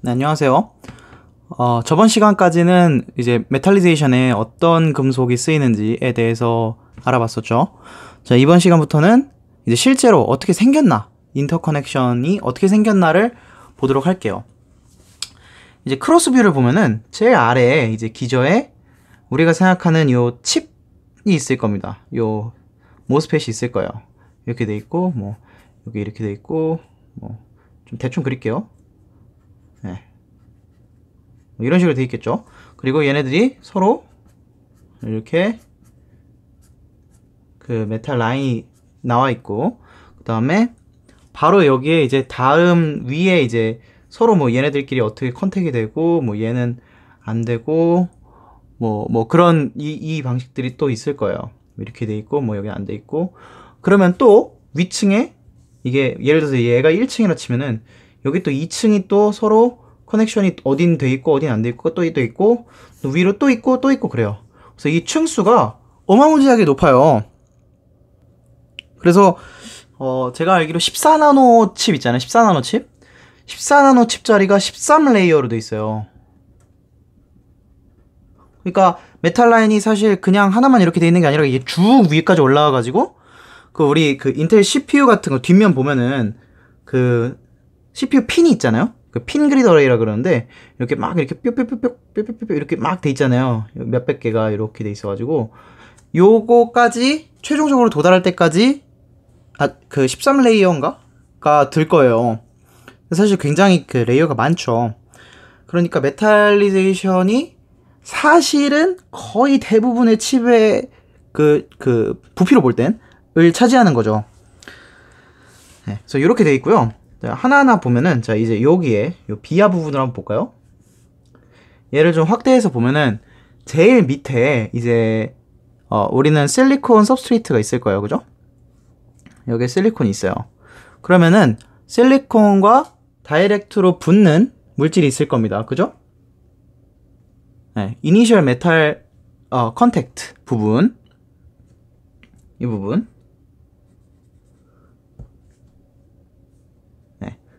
네, 안녕하세요. 어, 저번 시간까지는 이제 메탈리제이션에 어떤 금속이 쓰이는지에 대해서 알아봤었죠. 자, 이번 시간부터는 이제 실제로 어떻게 생겼나, 인터커넥션이 어떻게 생겼나를 보도록 할게요. 이제 크로스뷰를 보면은 제일 아래에 이제 기저에 우리가 생각하는 요 칩이 있을 겁니다. 요 모스펫이 있을 거예요. 이렇게 돼 있고 뭐 여기 이렇게 돼 있고 뭐 좀 대충 그릴게요. 네. 뭐 이런 식으로 되어 있겠죠. 그리고 얘네들이 서로 이렇게 그 메탈 라인이 나와 있고 그 다음에 바로 여기에 이제 다음 위에 이제 서로 뭐 얘네들끼리 어떻게 컨택이 되고 뭐 얘는 안 되고 뭐뭐 뭐 그런 이, 이 방식들이 또 있을 거예요. 이렇게 돼 있고 뭐 여기 안 돼 있고 그러면 또 위층에 이게 예를 들어서 얘가 1층이라 치면은 여기 또 2층이 또 서로 커넥션이 어딘 돼 있고 어딘 안 돼 있고 또돼 있고 또 위로 또 있고 또 있고 그래요. 그래서 이 층수가 어마무지하게 높아요. 그래서 어 제가 알기로 14나노 칩 있잖아요. 14나노 칩. 14나노 칩짜리가 13레이어로 돼 있어요. 그러니까 메탈 라인이 사실 그냥 하나만 이렇게 돼 있는 게 아니라 이게 쭉 위까지 올라와 가지고 그 우리 그 인텔 CPU 같은 거 뒷면 보면은 그 CPU 핀이 있잖아요. 그핀 그리드 어레이라 그러는데 이렇게 막 이렇게 뾰뾰뾰뾰 뾰뾰뾰 이렇게 막 돼 있잖아요. 몇백 개가 이렇게 돼 있어가지고 요거까지 최종적으로 도달할 때까지 아 그 13레이어인가가 들 거예요. 사실 굉장히 그 레이어가 많죠. 그러니까 메탈리제이션이 사실은 거의 대부분의 칩의 그, 그, 부피로 볼 땐을 차지하는 거죠. 네, 그래서 이렇게 돼 있고요. 자, 하나하나 보면은 자 이제 여기에 요 비하 부분을 한번 볼까요? 얘를 좀 확대해서 보면은 제일 밑에 이제 어, 우리는 실리콘 섭스트레이트가 있을 거예요. 그죠? 여기에 실리콘이 있어요. 그러면은 실리콘과 다이렉트로 붙는 물질이 있을 겁니다. 그죠? 네, 이니셜 메탈 어, 컨택트 부분 이 부분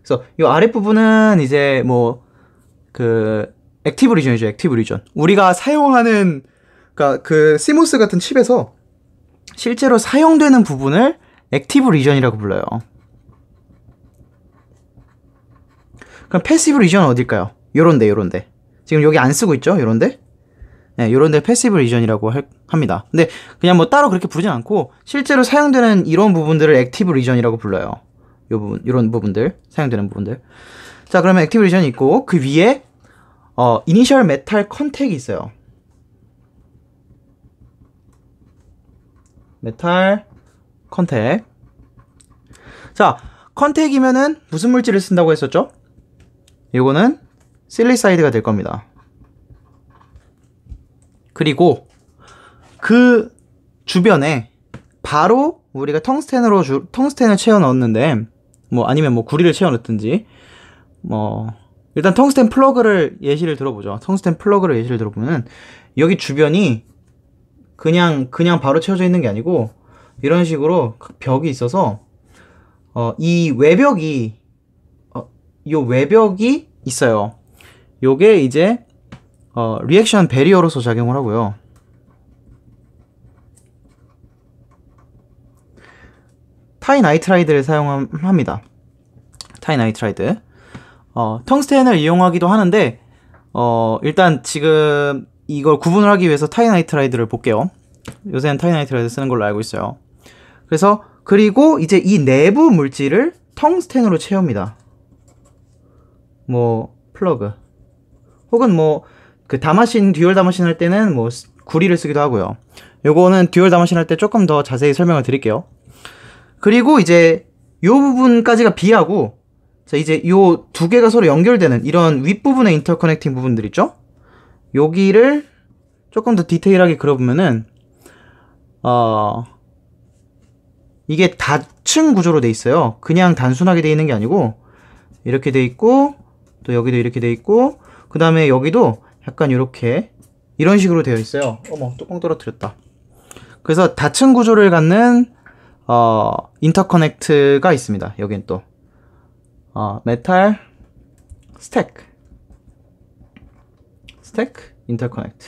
그래서 이 아랫부분은 이제 뭐 그 액티브 리전이죠. 액티브 리전. 우리가 사용하는 그러니까 그 시모스 같은 칩에서 실제로 사용되는 부분을 액티브 리전이라고 불러요. 그럼 패시브 리전 어딜까요? 요런데 요런데. 지금 여기 안 쓰고 있죠? 요런데? 네, 요런데 패시브 리전이라고 할, 합니다. 근데 그냥 뭐 따로 그렇게 부르진 않고 실제로 사용되는 이런 부분들을 액티브 리전이라고 불러요. 요 부분, 이런 부분들 사용되는 부분들. 자, 그러면 액티브리이션이 있고 그 위에 어, 이니셜 메탈 컨택이 있어요. 메탈 컨택. 자, 컨택이면은 무슨 물질을 쓴다고 했었죠? 이거는 실리사이드가 될 겁니다. 그리고 그 주변에 바로 우리가 텅스텐으로 주, 텅스텐을 채워 넣었는데 뭐 아니면 뭐 구리를 채워 넣든지 뭐 일단 텅스텐 플러그를 예시를 들어보죠. 텅스텐 플러그를 예시를 들어보면 여기 주변이 그냥 그냥 바로 채워져 있는 게 아니고 이런 식으로 벽이 있어서 어, 이 외벽이 어, 요 외벽이 있어요. 요게 이제 어, 리액션 베리어로서 작용을 하고요. 타이 나이트라이드를 사용합니다. 타이 나이트라이드. 어, 텅스텐을 이용하기도 하는데 어, 일단 지금 이걸 구분을 하기 위해서 타이 나이트라이드를 볼게요. 요새는 타이 나이트라이드 쓰는 걸로 알고 있어요. 그래서 그리고 이제 이 내부 물질을 텅스텐으로 채웁니다. 뭐 플러그 혹은 뭐그 다마신 듀얼 다마신 할 때는 뭐 구리를 쓰기도 하고요. 요거는 듀얼 다마신 할 때 조금 더 자세히 설명을 드릴게요. 그리고 이제 요 부분까지가 B하고 자 이제 요 두 개가 서로 연결되는 이런 윗부분의 인터커넥팅 부분들 있죠? 여기를 조금 더 디테일하게 그려보면은 어 이게 다층 구조로 돼 있어요. 그냥 단순하게 돼 있는 게 아니고 이렇게 돼 있고 또 여기도 이렇게 돼 있고 그 다음에 여기도 약간 이렇게 이런 식으로 되어 있어요. 어머 뚜껑 떨어뜨렸다. 그래서 다층 구조를 갖는 어, 인터커넥트가 있습니다. 여긴 또 어, 메탈 스택 스택 인터커넥트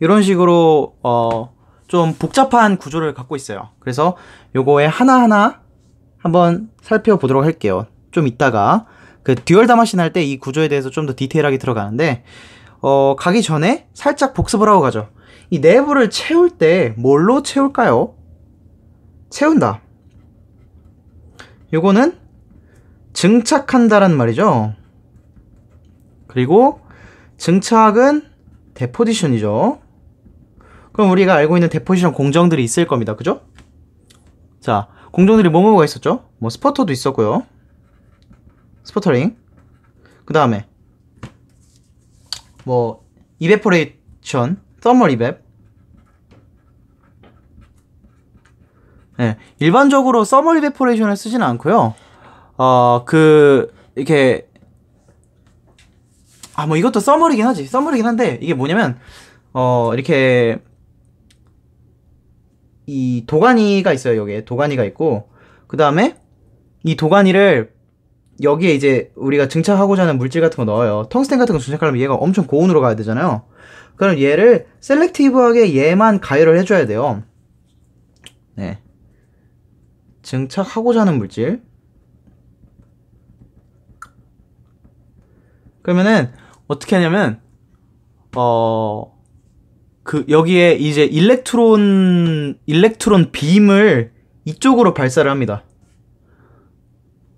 이런 식으로 어, 좀 복잡한 구조를 갖고 있어요. 그래서 요거에 하나하나 한번 살펴보도록 할게요. 좀 이따가 그 듀얼 다마신 할 때 이 구조에 대해서 좀 더 디테일하게 들어가는데 어, 가기 전에 살짝 복습을 하고 가죠. 이 내부를 채울 때 뭘로 채울까요? 채운다. 요거는 증착한다란 말이죠. 그리고 증착은 데포지션이죠. 그럼 우리가 알고 있는 데포지션 공정들이 있을 겁니다. 그죠? 자, 공정들이 뭐뭐가 있었죠? 뭐 스포터도 있었고요. 스포터링. 그 다음에 뭐 이베포레이션, 서멀 이베 네, 일반적으로 서머 리베포레이션을 쓰지는 않고요. 어, 그 이렇게 아 뭐 이것도 서머리긴 하지. 서머리긴 한데 이게 뭐냐면 어, 이렇게 이 도가니가 있어요. 여기에 도가니가 있고 그다음에 이 도가니를 여기에 이제 우리가 증착하고자 하는 물질 같은 거 넣어요. 텅스텐 같은 거 증착하려면 얘가 엄청 고온으로 가야 되잖아요. 그럼 얘를 셀렉티브하게 얘만 가열을 해줘야 돼요. 네. 증착하고자 하는 물질 그러면은 어떻게 하냐면 어 그 여기에 이제 일렉트론 일렉트론 빔을 이쪽으로 발사를 합니다.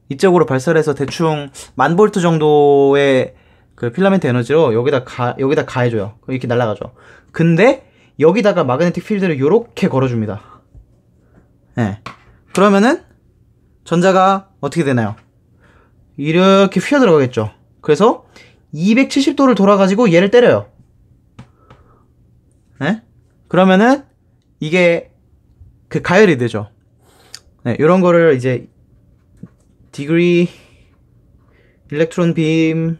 이쪽으로 발사를 해서 대충 만 볼트 정도의 그 필라멘트 에너지로 여기다 가 여기다 가해줘요. 이렇게 날아가죠. 근데 여기다가 마그네틱 필드를 요렇게 걸어줍니다. 예. 네. 그러면은 전자가 어떻게 되나요? 이렇게 휘어 들어가겠죠. 그래서 270도를 돌아가지고 얘를 때려요. 네? 그러면은 이게 그 가열이 되죠. 네, 이런 거를 이제 degree electron beam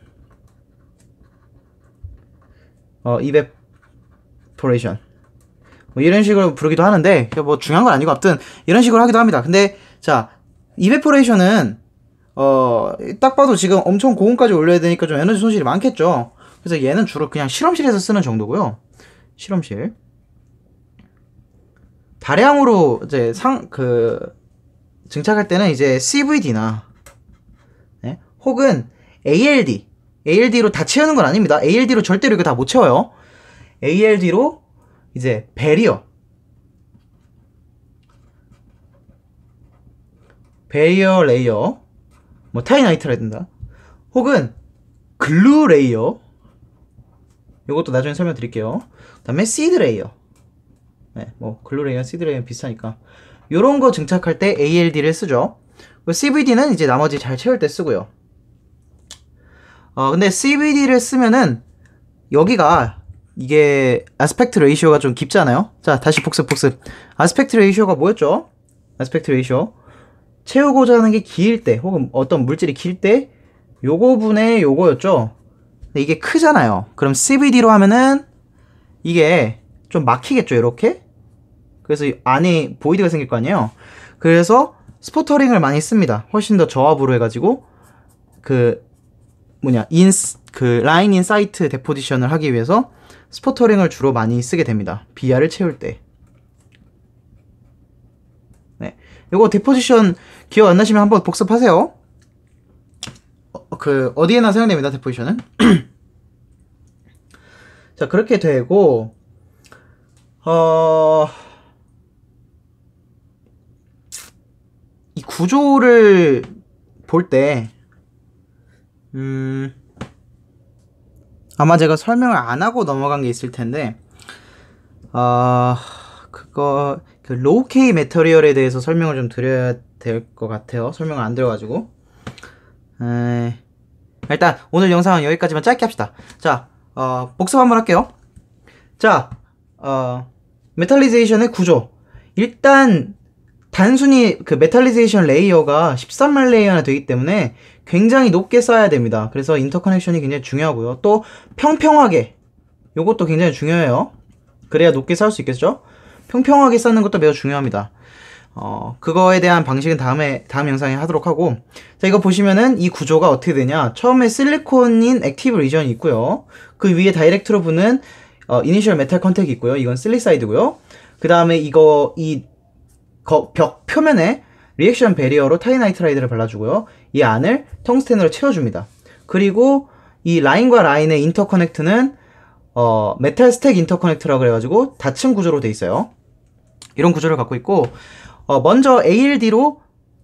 어, e 0 a p o r a t i o n 뭐 이런 식으로 부르기도 하는데 뭐 중요한 건 아니고 아무튼 이런 식으로 하기도 합니다. 근데 자 이베포레이션은 어딱 봐도 지금 엄청 고온까지 올려야 되니까 좀 에너지 손실이 많겠죠. 그래서 얘는 주로 그냥 실험실에서 쓰는 정도고요. 실험실 다량으로 이제 상 그 증착할 때는 이제 CVD나 네? 혹은 ALD ALD로 다 채우는 건 아닙니다. ALD로 절대로 이거 다 못 채워요. ALD로 이제 배리어 베리어 레이어 뭐 타이나이트라 된다 혹은 글루 레이어 이것도 나중에 설명드릴게요 그 다음에 시드 레이어 네, 뭐 글루 레이어 시드 레이어 비슷하니까 이런거 증착할 때 ALD를 쓰죠 그 CVD는 이제 나머지 잘 채울 때 쓰고요 어, 근데 CVD를 쓰면은 여기가 이게 아스펙트 레이셔가좀 깊잖아요. 자, 다시 복습 복습. 아스펙트 레이셔가 뭐였죠? 아스펙트 레이셔 채우고자 하는 게 길 때, 혹은 어떤 물질이 길 때, 요거 분의 요거였죠? 근데 이게 크잖아요. 그럼 CVD로 하면은 이게 좀 막히겠죠, 이렇게? 그래서 안에 보이드가 생길 거 아니에요? 그래서 스포터링을 많이 씁니다. 훨씬 더 저압으로 해가지고, 그, 뭐냐, 인, 스 그, 라인 인사이트 데포지션을 하기 위해서 스포터링을 주로 많이 쓰게 됩니다. 비야를 채울 때. 네. 이거 데포지션 기억 안 나시면 한번 복습하세요. 어, 어 그 어디에나 사용됩니다. 데포지션은. 자, 그렇게 되고 어... 이 구조를 볼 때, 음, 아마 제가 설명을 안 하고 넘어간 게 있을 텐데 아 그거 그 로우 케이 메터리얼에 대해서 설명을 좀 드려야 될 것 같아요. 설명을 안들어가지고 에, 일단 오늘 영상은 여기까지만 짧게 합시다. 자, 어, 복습 한번 할게요. 자, 어, 메탈리제이션의 구조. 일단 단순히 그 메탈리제이션 레이어가 1 3만 레이어나 되기 때문에 굉장히 높게 쌓아야 됩니다. 그래서 인터커넥션이 굉장히 중요하고요. 또 평평하게 이것도 굉장히 중요해요. 그래야 높게 쌓을 수 있겠죠? 평평하게 쌓는 것도 매우 중요합니다. 어, 그거에 대한 방식은 다음에, 다음 영상에 하도록 하고. 자, 이거 보시면은 이 구조가 어떻게 되냐. 처음에 실리콘인 액티브 리전이 있고요. 그 위에 다이렉트로 부는 어, 이니셜 메탈 컨택이 있고요. 이건 실리사이드고요. 그 다음에 이거, 이 거, 벽 표면에 리액션 베리어로 타이나이트라이드를 발라주고요. 이 안을 텅스텐으로 채워줍니다. 그리고 이 라인과 라인의 인터커넥트는 어, 메탈 스택 인터커넥트라고 그래가지고 닫힌 구조로 돼 있어요. 이런 구조를 갖고 있고 어, 먼저 ALD로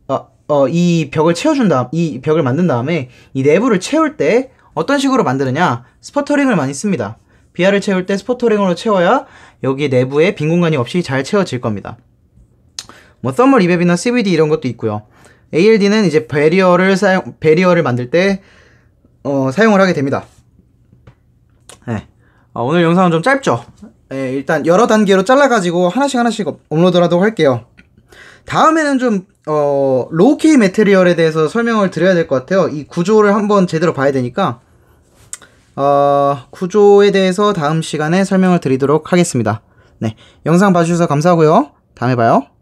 어, 어, 이 벽을 채워준 다음 이 벽을 만든 다음에 이 내부를 채울 때 어떤 식으로 만드느냐 스퍼터링을 많이 씁니다. VR을 채울 때 스퍼터링으로 채워야 여기 내부에 빈 공간이 없이 잘 채워질 겁니다. 뭐 썸머 리맵이나 CVD 이런 것도 있고요. ALD는 이제 배리어를 사용 배리어를 만들 때 어, 사용을 하게 됩니다. 네. 어, 오늘 영상은 좀 짧죠. 네, 일단 여러 단계로 잘라가지고 하나씩 하나씩 업로드하도록 할게요. 다음에는 좀 어, 로우키 메테리얼에 대해서 설명을 드려야 될 것 같아요. 이 구조를 한번 제대로 봐야 되니까 어, 구조에 대해서 다음 시간에 설명을 드리도록 하겠습니다. 네, 영상 봐주셔서 감사하고요. 다음에 봐요.